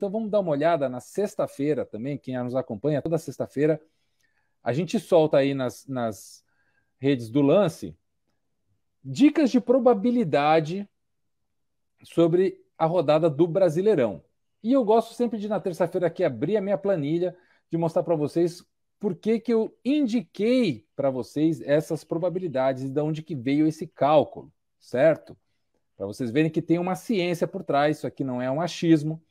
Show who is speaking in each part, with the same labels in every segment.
Speaker 1: Então vamos dar uma olhada na sexta-feira também, quem nos acompanha, toda sexta-feira, a gente solta aí nas, nas redes do lance dicas de probabilidade sobre a rodada do Brasileirão. E eu gosto sempre de, na terça-feira aqui, abrir a minha planilha, de mostrar para vocês por que, que eu indiquei para vocês essas probabilidades e de onde que veio esse cálculo, certo? Para vocês verem que tem uma ciência por trás, isso aqui não é um achismo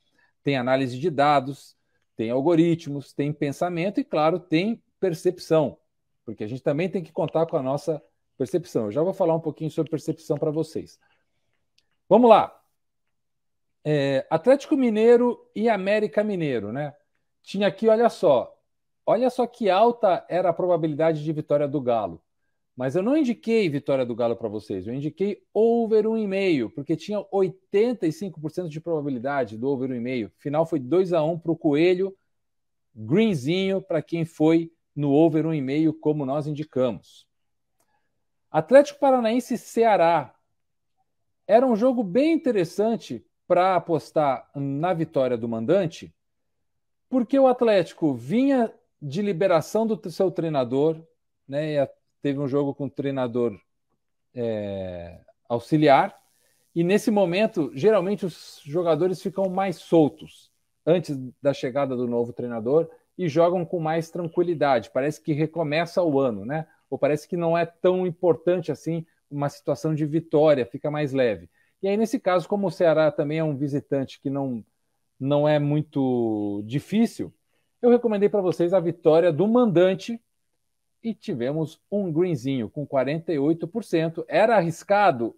Speaker 1: tem análise de dados, tem algoritmos, tem pensamento e, claro, tem percepção, porque a gente também tem que contar com a nossa percepção. Eu já vou falar um pouquinho sobre percepção para vocês. Vamos lá. É, Atlético Mineiro e América Mineiro, né? Tinha aqui, olha só, olha só que alta era a probabilidade de vitória do Galo. Mas eu não indiquei vitória do Galo para vocês, eu indiquei over 1,5, porque tinha 85% de probabilidade do over 1,5. Final foi 2 a 1 para o Coelho, greenzinho para quem foi no over 1,5, como nós indicamos. Atlético Paranaense e Ceará. Era um jogo bem interessante para apostar na vitória do mandante, porque o Atlético vinha de liberação do seu treinador, né, teve um jogo com o treinador é, auxiliar, e nesse momento, geralmente os jogadores ficam mais soltos antes da chegada do novo treinador e jogam com mais tranquilidade. Parece que recomeça o ano, né? Ou parece que não é tão importante assim uma situação de vitória, fica mais leve. E aí, nesse caso, como o Ceará também é um visitante que não, não é muito difícil, eu recomendei para vocês a vitória do mandante e tivemos um greenzinho com 48%. Era arriscado?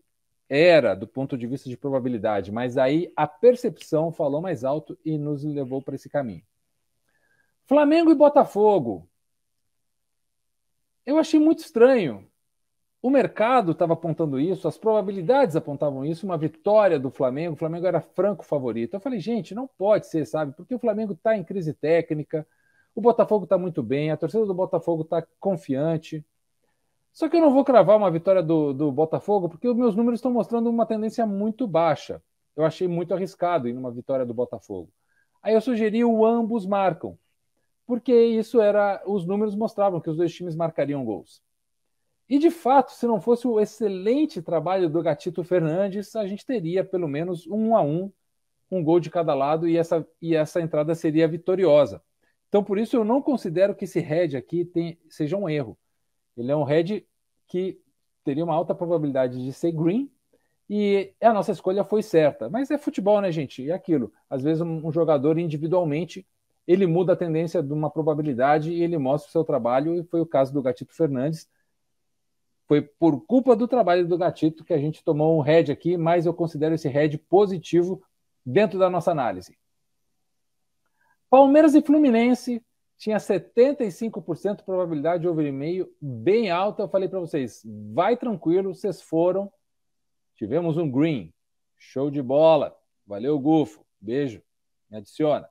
Speaker 1: Era, do ponto de vista de probabilidade, mas aí a percepção falou mais alto e nos levou para esse caminho. Flamengo e Botafogo. Eu achei muito estranho. O mercado estava apontando isso, as probabilidades apontavam isso, uma vitória do Flamengo. O Flamengo era franco favorito. Eu falei, gente, não pode ser, sabe? Porque o Flamengo está em crise técnica, o Botafogo está muito bem, a torcida do Botafogo está confiante. Só que eu não vou cravar uma vitória do, do Botafogo, porque os meus números estão mostrando uma tendência muito baixa. Eu achei muito arriscado ir numa vitória do Botafogo. Aí eu sugeri o ambos marcam, porque isso era. Os números mostravam que os dois times marcariam gols. E de fato, se não fosse o excelente trabalho do Gatito Fernandes, a gente teria pelo menos um a um, um gol de cada lado, e essa, e essa entrada seria vitoriosa. Então, por isso, eu não considero que esse head aqui tem, seja um erro. Ele é um head que teria uma alta probabilidade de ser green e a nossa escolha foi certa. Mas é futebol, né, gente? É aquilo. Às vezes, um jogador individualmente ele muda a tendência de uma probabilidade e ele mostra o seu trabalho. E foi o caso do Gatito Fernandes. Foi por culpa do trabalho do Gatito que a gente tomou um head aqui, mas eu considero esse head positivo dentro da nossa análise. Palmeiras e Fluminense tinha 75% de probabilidade de over e meio, bem alta. Eu falei para vocês, vai tranquilo, vocês foram. Tivemos um green, show de bola. Valeu, Gufo. Beijo. Me adiciona.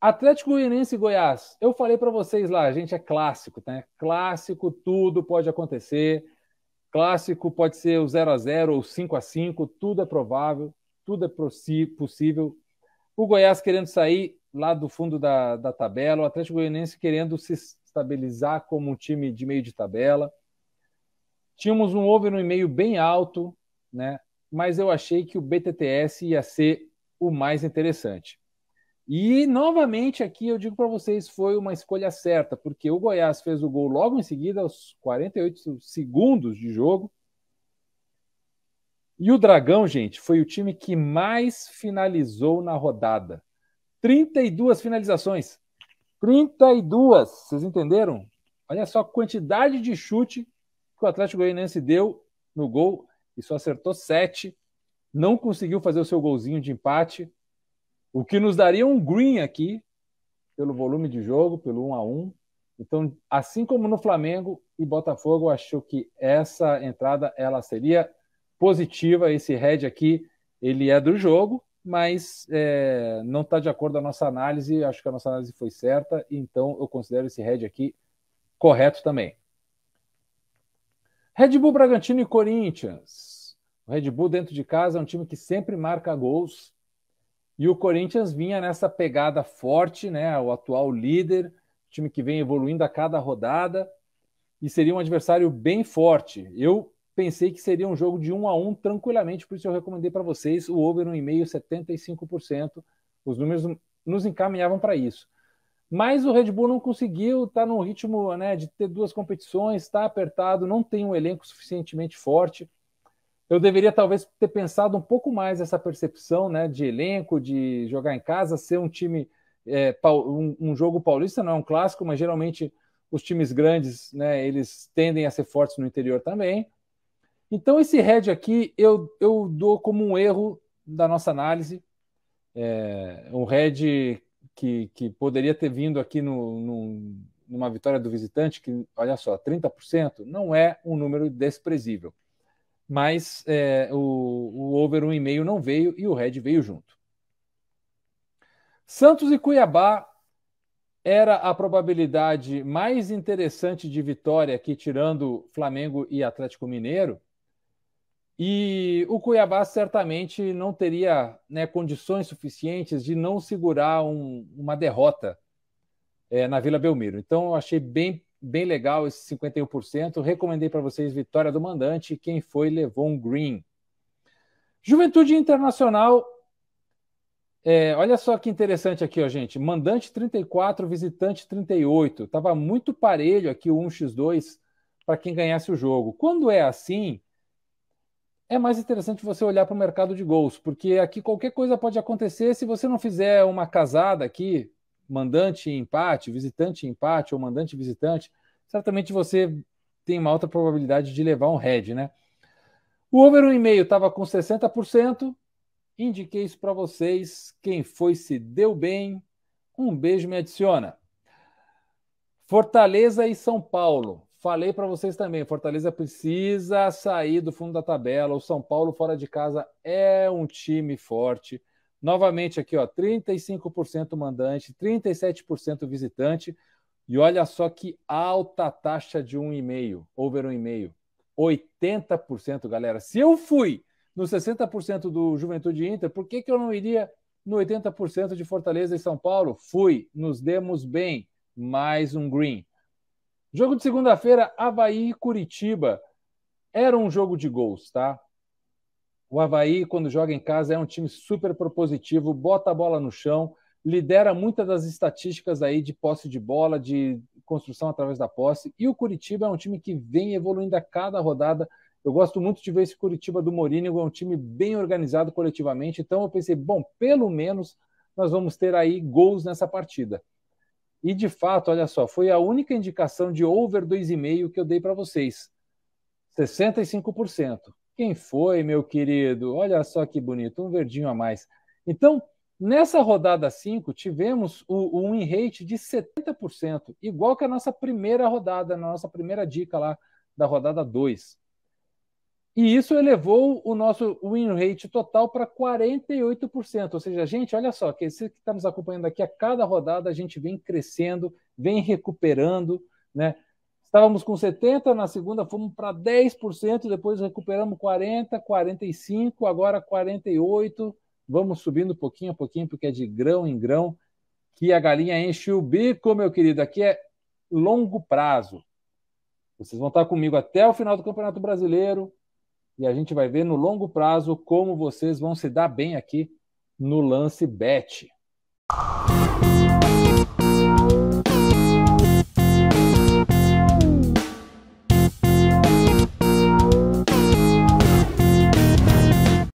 Speaker 1: Atlético Goianiense e Goiás. Eu falei para vocês lá, gente, é clássico, tá Clássico, tudo pode acontecer. Clássico pode ser o 0 a 0 ou 5 a 5, tudo é provável, tudo é possível o Goiás querendo sair lá do fundo da, da tabela, o Atlético Goianiense querendo se estabilizar como um time de meio de tabela. Tínhamos um over no e-mail bem alto, né? mas eu achei que o BTTS ia ser o mais interessante. E novamente aqui eu digo para vocês, foi uma escolha certa, porque o Goiás fez o gol logo em seguida, aos 48 segundos de jogo, e o Dragão, gente, foi o time que mais finalizou na rodada. 32 finalizações. 32, vocês entenderam? Olha só a quantidade de chute que o Atlético Goianiense deu no gol e só acertou 7. Não conseguiu fazer o seu golzinho de empate, o que nos daria um green aqui pelo volume de jogo, pelo 1 a 1. Então, assim como no Flamengo e Botafogo, achou acho que essa entrada ela seria positiva. Esse head aqui, ele é do jogo, mas é, não está de acordo com a nossa análise. Acho que a nossa análise foi certa, então eu considero esse head aqui correto também. Red Bull Bragantino e Corinthians. O Red Bull dentro de casa é um time que sempre marca gols. E o Corinthians vinha nessa pegada forte, né? O atual líder, time que vem evoluindo a cada rodada. E seria um adversário bem forte. Eu Pensei que seria um jogo de 1 um a 1 um, tranquilamente, por isso eu recomendei para vocês o over 1,5, 75%. Os números nos encaminhavam para isso. Mas o Red Bull não conseguiu, está no ritmo né, de ter duas competições, está apertado, não tem um elenco suficientemente forte. Eu deveria talvez ter pensado um pouco mais essa percepção né, de elenco, de jogar em casa, ser um time, é, um, um, jogo paulista, não é um clássico, mas geralmente os times grandes né, eles tendem a ser fortes no interior também. Então, esse red aqui eu, eu dou como um erro da nossa análise. É, um red que, que poderia ter vindo aqui no, no, numa vitória do visitante, que, olha só, 30% não é um número desprezível. Mas é, o, o over 1,5 não veio e o red veio junto. Santos e Cuiabá era a probabilidade mais interessante de vitória aqui, tirando Flamengo e Atlético Mineiro, e o Cuiabá certamente não teria né, condições suficientes de não segurar um, uma derrota é, na Vila Belmiro. Então, eu achei bem, bem legal esse 51%. Recomendei para vocês vitória do mandante. Quem foi levou um green. Juventude Internacional. É, olha só que interessante aqui, ó, gente. Mandante 34, visitante 38. Tava muito parelho aqui o 1x2 para quem ganhasse o jogo. Quando é assim é mais interessante você olhar para o mercado de gols, porque aqui qualquer coisa pode acontecer se você não fizer uma casada aqui, mandante empate, visitante empate ou mandante visitante, certamente você tem uma alta probabilidade de levar um head, né? O over 1,5 estava com 60%. Indiquei isso para vocês. Quem foi se deu bem. Um beijo, me adiciona. Fortaleza e São Paulo. Falei para vocês também, Fortaleza precisa sair do fundo da tabela. O São Paulo fora de casa é um time forte. Novamente aqui, ó, 35% mandante, 37% visitante. E olha só que alta taxa de 1,5, over 1,5. 80%, galera. Se eu fui no 60% do Juventude Inter, por que, que eu não iria no 80% de Fortaleza e São Paulo? Fui, nos demos bem. Mais um green. Jogo de segunda-feira, Havaí e Curitiba. Era um jogo de gols, tá? O Havaí, quando joga em casa, é um time super propositivo, bota a bola no chão, lidera muitas das estatísticas aí de posse de bola, de construção através da posse. E o Curitiba é um time que vem evoluindo a cada rodada. Eu gosto muito de ver esse Curitiba do Mourinho, é um time bem organizado coletivamente. Então eu pensei, bom, pelo menos nós vamos ter aí gols nessa partida. E de fato, olha só, foi a única indicação de over 2,5 que eu dei para vocês. 65%. Quem foi, meu querido? Olha só que bonito, um verdinho a mais. Então, nessa rodada 5, tivemos o, um win rate de 70%, igual que a nossa primeira rodada, na nossa primeira dica lá da rodada 2. E isso elevou o nosso win rate total para 48%. Ou seja, gente, olha só, que você que está nos acompanhando aqui, a cada rodada a gente vem crescendo, vem recuperando, né? Estávamos com 70 na segunda, fomos para 10%, depois recuperamos 40, 45, agora 48. Vamos subindo pouquinho a pouquinho, porque é de grão em grão que a galinha enche o bico, meu querido. Aqui é longo prazo. Vocês vão estar comigo até o final do Campeonato Brasileiro e a gente vai ver no longo prazo como vocês vão se dar bem aqui no lance bet.